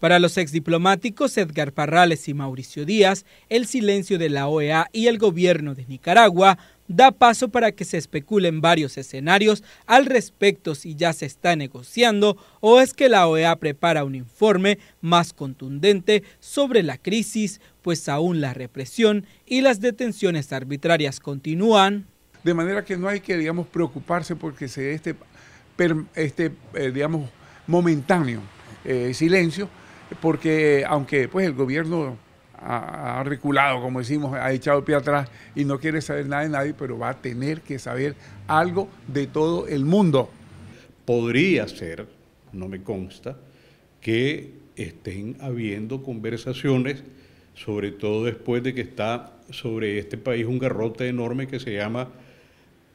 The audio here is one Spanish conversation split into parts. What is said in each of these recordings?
Para los exdiplomáticos Edgar Parrales y Mauricio Díaz, el silencio de la OEA y el gobierno de Nicaragua da paso para que se especulen varios escenarios al respecto si ya se está negociando o es que la OEA prepara un informe más contundente sobre la crisis, pues aún la represión y las detenciones arbitrarias continúan. De manera que no hay que, preocuparse porque se este, este eh, digamos, momentáneo eh, silencio porque aunque pues el gobierno ha, reculado, como decimos, ha echado pie atrás y no quiere saber nada de nadie, pero va a tener que saber algo de todo el mundo. Podría ser, no me consta, que estén habiendo conversaciones, sobre todo después de que está sobre este país un garrote enorme que se llama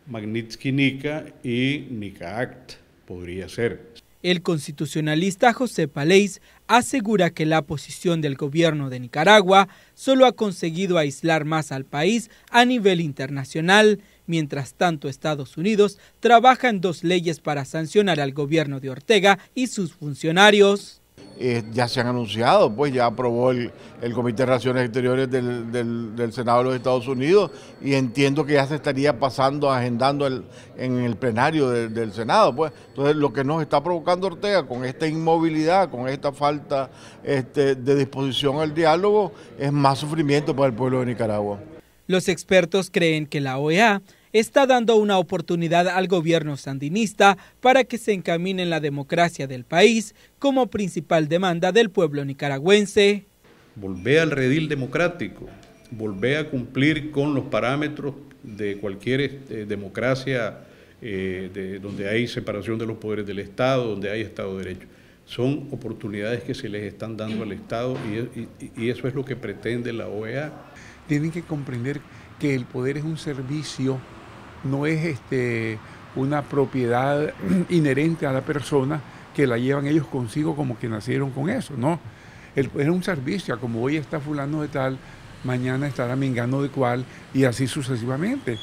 magnitsky nika y nika Act, podría ser. El constitucionalista José Paleis asegura que la posición del gobierno de Nicaragua solo ha conseguido aislar más al país a nivel internacional. Mientras tanto, Estados Unidos trabaja en dos leyes para sancionar al gobierno de Ortega y sus funcionarios. Eh, ya se han anunciado, pues ya aprobó el, Comité de Relaciones Exteriores del, Senado de los Estados Unidos y entiendo que ya se estaría pasando, agendando el, en el plenario del Senado. pues Entonces, lo que nos está provocando Ortega con esta inmovilidad, con esta falta este, de disposición al diálogo, es más sufrimiento para el pueblo de Nicaragua. Los expertos creen que la OEA está dando una oportunidad al gobierno sandinista para que se encamine en la democracia del país como principal demanda del pueblo nicaragüense. Volver al redil democrático, volver a cumplir con los parámetros de cualquier este, democracia eh, de, donde hay separación de los poderes del Estado, donde hay Estado de Derecho. Son oportunidades que se les están dando al Estado y eso es lo que pretende la OEA. Tienen que comprender que el poder es un servicio no es este, una propiedad inherente a la persona que la llevan ellos consigo como que nacieron con eso, ¿no? El, es un servicio, como hoy está fulano de tal, mañana estará mengano de cual y así sucesivamente.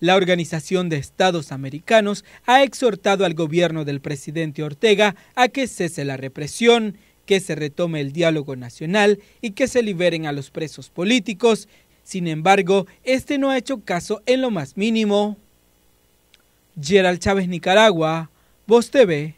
La Organización de Estados Americanos ha exhortado al gobierno del presidente Ortega a que cese la represión, que se retome el diálogo nacional y que se liberen a los presos políticos. Sin embargo, este no ha hecho caso en lo más mínimo. Gerald Chávez, Nicaragua, Voz TV.